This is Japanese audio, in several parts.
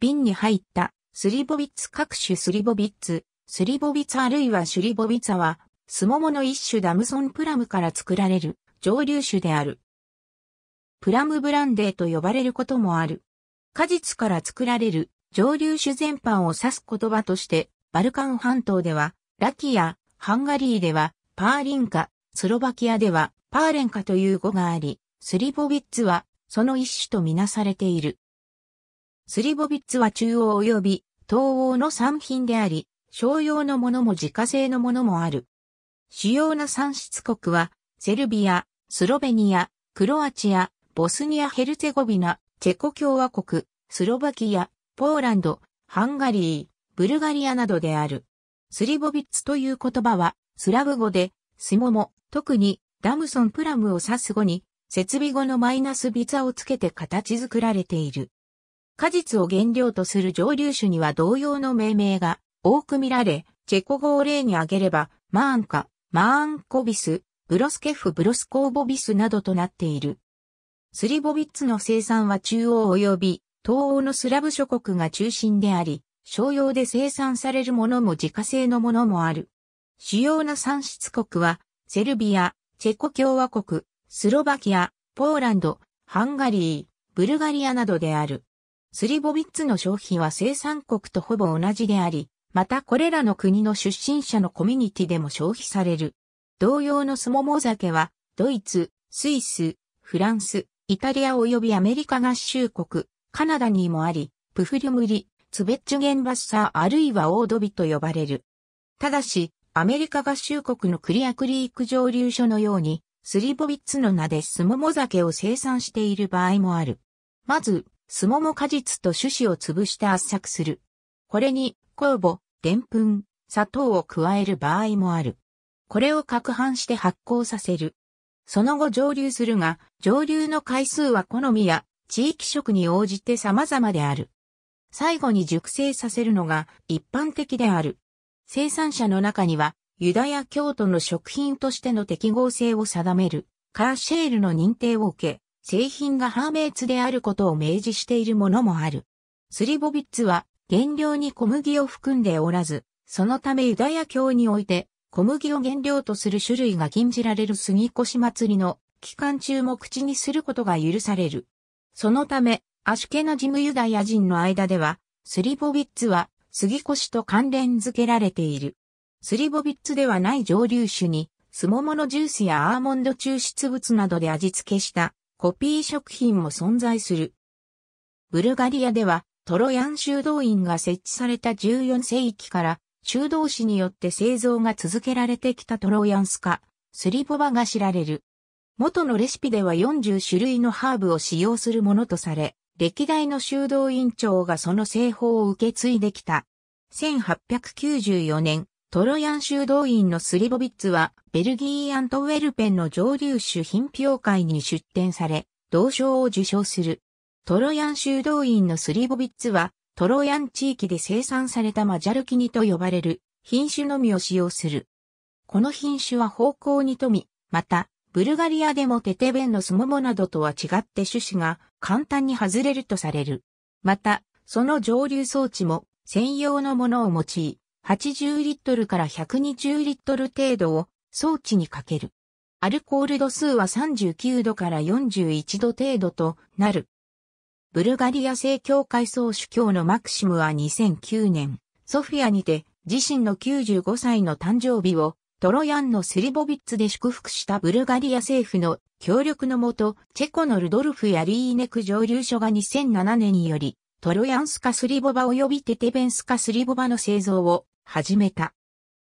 瓶に入ったスリボビッツ各種スリボビッツ、スリボビッツあるいはシュリボビツァは、スモモの一種ダムソンプラムから作られる蒸留酒である。プラムブランデーと呼ばれることもある。果実から作られる蒸留酒全般を指す言葉として、バルカン半島では、ラキア、ハンガリーでは、パーリンカ、スロバキアでは、パーレンカという語があり、スリボビッツは、その一種とみなされている。スリボビッツは中央及び東欧の産品であり、商用のものも自家製のものもある。主要な産出国は、セルビア、スロベニア、クロアチア、ボスニア・ヘルツェゴビナ、チェコ共和国、スロバキア、ポーランド、ハンガリー、ブルガリアなどである。スリボビッツという言葉は、スラブ語で、スモモ、特にダムソンプラムを指す語に、設備語のマイナスビザをつけて形作られている。果実を原料とする蒸留酒には同様の命名が多く見られ、チェコ語を例に挙げれば、マーンカ、マーンコビス、ブロスケフブロスコーボビスなどとなっている。スリボビッツの生産は中央及び東欧のスラブ諸国が中心であり、商用で生産されるものも自家製のものもある。主要な産出国は、セルビア、チェコ共和国、スロバキア、ポーランド、ハンガリー、ブルガリアなどである。スリボビッツの消費は生産国とほぼ同じであり、またこれらの国の出身者のコミュニティでも消費される。同様のスモモ酒は、ドイツ、スイス、フランス、イタリア及びアメリカ合衆国、カナダにもあり、プフリュムリ、ツベッチュゲンバッサーあるいはオードビと呼ばれる。ただし、アメリカ合衆国のクリアクリーク蒸留所のように、スリボビッツの名でスモモ酒を生産している場合もある。まず、スモモ果実と種子を潰して圧搾する。これに、酵母、でんぷん、砂糖を加える場合もある。これを攪拌して発酵させる。その後蒸留するが、蒸留の回数は好みや地域食に応じて様々である。最後に熟成させるのが一般的である。生産者の中には、ユダヤ教徒の食品としての適合性を定める、カーシェールの認定を受け、製品がハーメイツであることを明示しているものもある。スリボビッツは原料に小麦を含んでおらず、そのためユダヤ教において小麦を原料とする種類が禁じられる杉越祭りの期間中も口にすることが許される。そのため、アシュケナジムユダヤ人の間では、スリボビッツは杉越と関連付けられている。スリボビッツではない蒸留酒に、スモモのジュースやアーモンド抽出物などで味付けしたコピー食品も存在する。ブルガリアでは、トロヤン修道院が設置された14世紀から、修道士によって製造が続けられてきたトロヤンスカ、スリボバが知られる。元のレシピでは40種類のハーブを使用するものとされ、歴代の修道院長がその製法を受け継いできた。1894年、トロヤン修道院のスリボビッツは、ベルギーアントウェルペンの上流酒品評会に出展され、同賞を受賞する。トロヤン修道院のスリボビッツは、トロヤン地域で生産されたマジャルキニと呼ばれる品種のみを使用する。この品種は方向に富み、また、ブルガリアでもテテベンのスモモなどとは違って種子が簡単に外れるとされる。また、その蒸留装置も専用のものを用い、80リットルから120リットル程度を装置にかける。アルコール度数は39度から41度程度となる。ブルガリア正教会総主教のマクシムは2009年、ソフィアにて自身の95歳の誕生日をトロヤンのスリボビッツで祝福したブルガリア政府の協力のもと、チェコのルドルフやリーネク蒸留所が2007年により、トロヤンスカスリボバ及びテテベンスカスリボバの製造を始めた。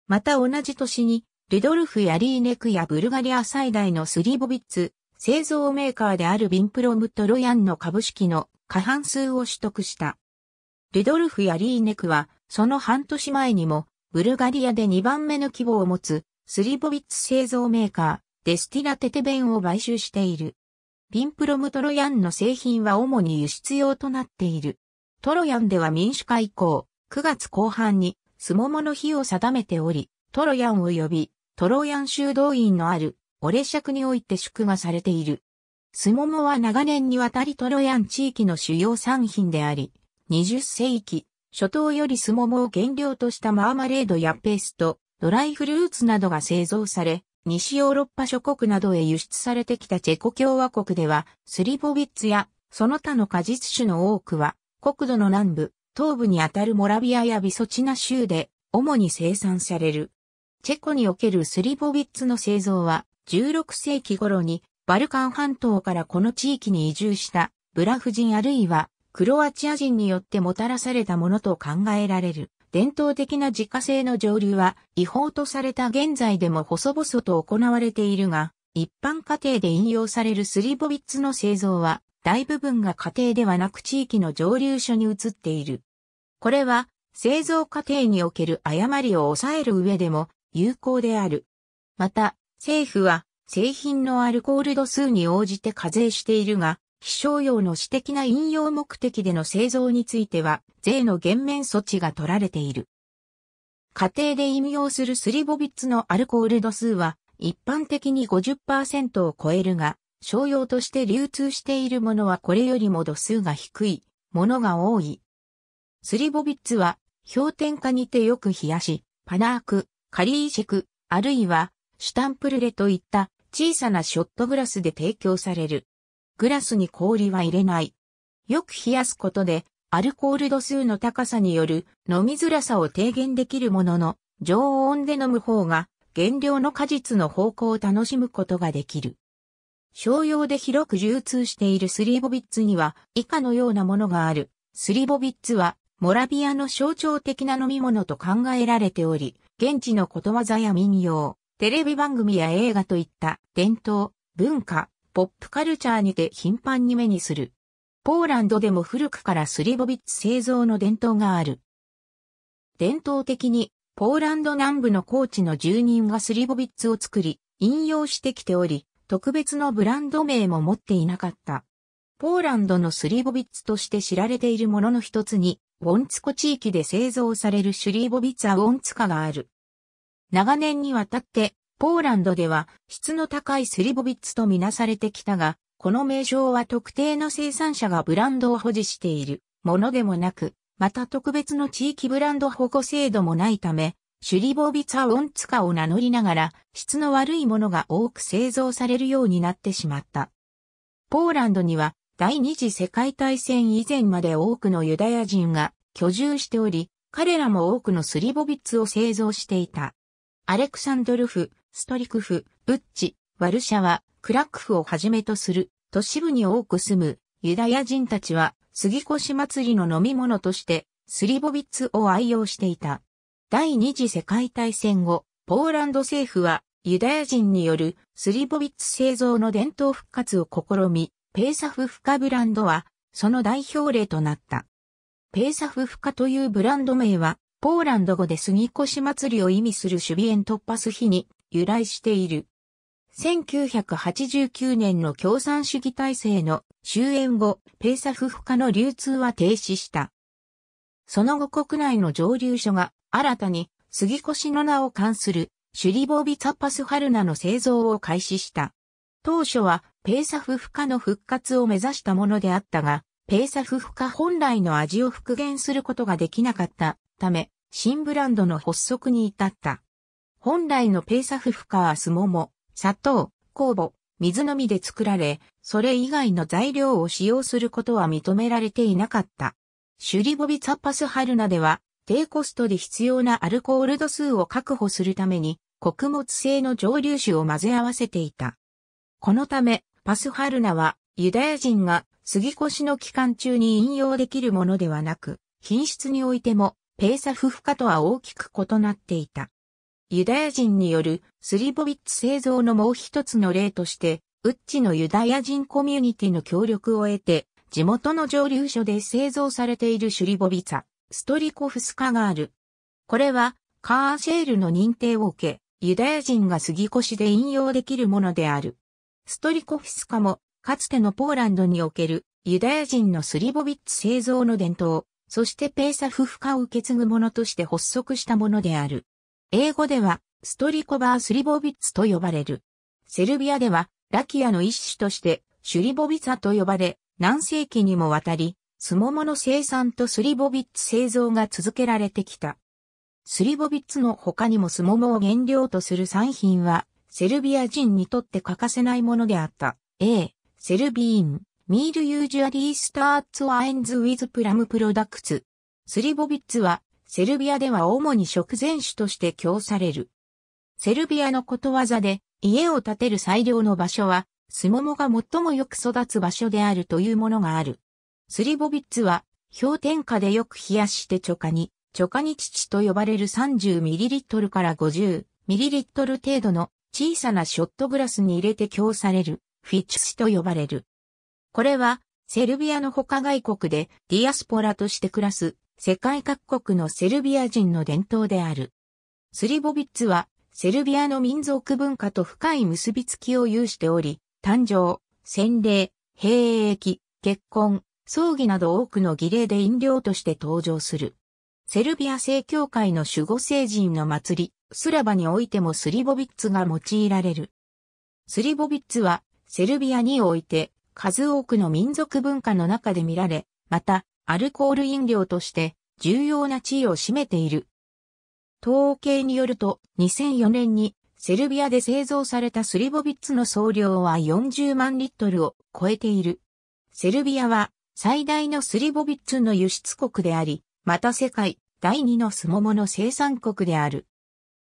また同じ年に、ルドルフやリーネクやブルガリア最大のスリボビッツ、製造メーカーであるビンプロムトロヤンの株式の過半数を取得した。ルドルフやリーネクは、その半年前にも、ブルガリアで2番目の規模を持つ、スリボビッツ製造メーカー、デスティラテテベンを買収している。ビンプロムトロヤンの製品は主に輸出用となっている。トロヤンでは民主化以降、9月後半にすももの日を定めており、トロヤンを呼び、トロヤン修道院のあるオレシャクにおいて祝賀されている。すももは長年にわたりトロヤン地域の主要産品であり、20世紀、初頭よりすももを原料としたマーマレードやペースト、ドライフルーツなどが製造され、西ヨーロッパ諸国などへ輸出されてきたチェコ共和国では、スリボビッツやその他の果実種の多くは、国土の南部、東部にあたるモラビアやビソチナ州で主に生産される。チェコにおけるスリボビッツの製造は16世紀頃にバルカン半島からこの地域に移住したブラフ人あるいはクロアチア人によってもたらされたものと考えられる。伝統的な自家製の蒸留は違法とされた現在でも細々と行われているが、一般家庭で引用されるスリボビッツの製造は大部分が家庭ではなく地域の蒸留所に移っている。これは製造過程における誤りを抑える上でも有効である。また、政府は製品のアルコール度数に応じて課税しているが、非商用の私的な引用目的での製造については、税の減免措置が取られている。家庭で飲用するスリボビッツのアルコール度数は、一般的に50%を超えるが、商用として流通しているものはこれよりも度数が低いものが多い。スリボビッツは氷点下にてよく冷やし、パナーク、カリーシェク、あるいはシュタンプルレといった小さなショットグラスで提供される。グラスに氷は入れない。よく冷やすことでアルコール度数の高さによる飲みづらさを低減できるものの、常温で飲む方が原料の果実の方向を楽しむことができる。商用で広く流通しているスリーボビッツには以下のようなものがある。スリーボビッツはモラビアの象徴的な飲み物と考えられており、現地のことわざや民謡、テレビ番組や映画といった伝統、文化、ポップカルチャーにて頻繁に目にする。ポーランドでも古くからスリボビッツ製造の伝統がある。伝統的にポーランド南部の高地の住人がスリボビッツを作り、引用してきており、特別のブランド名も持っていなかった。ポーランドのスリーボビッツとして知られているものの一つに、ウォンツコ地域で製造されるシュリーボビッツァウォンツカがある。長年にわたって、ポーランドでは質の高いスリボビッツとみなされてきたが、この名称は特定の生産者がブランドを保持しているものでもなく、また特別の地域ブランド保護制度もないため、シュリボビツァ・ウォンツカを名乗りながら、質の悪いものが多く製造されるようになってしまった。ポーランドには、第二次世界大戦以前まで多くのユダヤ人が居住しており、彼らも多くのスリボビッツを製造していた。アレクサンドルフ、ストリクフ、ブッチ、ワルシャワ、クラックフをはじめとする都市部に多く住むユダヤ人たちは杉越祭りの飲み物としてスリボビッツを愛用していた。第二次世界大戦後、ポーランド政府はユダヤ人によるスリボビッツ製造の伝統復活を試み、ペーサフフカブランドはその代表例となった。ペーサフフカというブランド名は、ポーランド語で杉越祭りを意味する守備園突破す日に由来している。1989年の共産主義体制の終焉後、ペーサフフカの流通は停止した。その後国内の蒸留所が新たに、杉越の名を冠する、シュリボービツァパスハルナの製造を開始した。当初は、ペーサフフカの復活を目指したものであったが、ペーサフフカ本来の味を復元することができなかったため、新ブランドの発足に至った。本来のペーサフフカはスモモ、砂糖、酵母、水のみで作られ、それ以外の材料を使用することは認められていなかった。シュリボビツァパスハルナでは、低コストで必要なアルコール度数を確保するために、穀物性の蒸留酒を混ぜ合わせていた。このため、パスハルナは、ユダヤ人が杉越の期間中に引用できるものではなく、品質においても、ペーサフ負カとは大きく異なっていた。ユダヤ人によるスリボビッツ製造のもう一つの例として、ウッチのユダヤ人コミュニティの協力を得て、地元の蒸留所で製造されているシュリボビツァ。ストリコフスカがある。これは、カーシェールの認定を受け、ユダヤ人が杉越で引用できるものである。ストリコフスカも、かつてのポーランドにおけるユダヤ人のスリボビッツ製造の伝統、そしてペーサフフカを受け継ぐものとして発足したものである。英語では、ストリコバースリボビッツと呼ばれる。セルビアでは、ラキアの一種として、シュリボビツァと呼ばれ、何世紀にもわたり、スモモの生産とスリボビッツ製造が続けられてきた。スリボビッツの他にもスモモを原料とする産品は、セルビア人にとって欠かせないものであった。A、セルビーン、ミールユージュアリースターツアインズウィズプラムプロダクツ。スリボビッツは、セルビアでは主に食前酒として供される。セルビアのことわざで、家を建てる最良の場所は、スモモが最もよく育つ場所であるというものがある。スリボビッツは、氷点下でよく冷やしてチョカに、チョカニ乳と呼ばれる 30ml から 50ml 程度の小さなショットグラスに入れて供される、フィッチスと呼ばれる。これは、セルビアの他外国でディアスポラとして暮らす世界各国のセルビア人の伝統である。スリボビッツはセルビアの民族文化と深い結びつきを有しており、誕生、洗礼、兵役、結婚、葬儀など多くの儀礼で飲料として登場する。セルビア正教会の守護聖人の祭り、スラバにおいてもスリボビッツが用いられる。スリボビッツは、セルビアにおいて、数多くの民族文化の中で見られ、また、アルコール飲料として、重要な地位を占めている。統計によると、2004年に、セルビアで製造されたスリボビッツの総量は40万リットルを超えている。セルビアは最大のスリボビッツの輸出国であり、また世界第二のスモモの生産国である。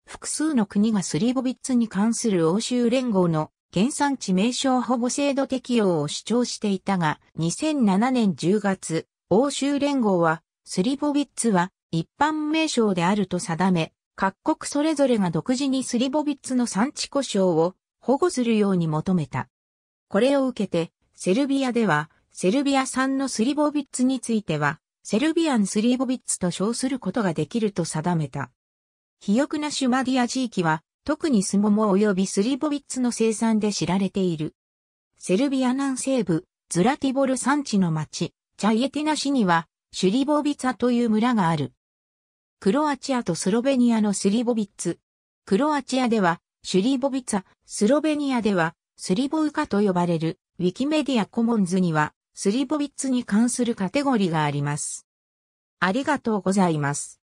複数の国がスリボビッツに関する欧州連合の原産地名称保護制度適用を主張していたが、2007年10月、欧州連合は、スリボビッツは一般名称であると定め、各国それぞれが独自にスリボビッツの産地故障を保護するように求めた。これを受けて、セルビアではセルビア産のスリボビッツについては、セルビアンスリボビッツと称することができると定めた。肥沃なシュマディア地域は、特にスモモ及びスリボビッツの生産で知られている。セルビア南西部、ズラティボル山地の町、チャイエティナ市には、シュリボビツァという村がある。クロアチアとスロベニアのスリボビッツ。クロアチアでは、シュリボビツァ、スロベニアでは、スリボウカと呼ばれる、ウィキメディアコモンズには、スリボビッツに関するカテゴリがあります。ありがとうございます。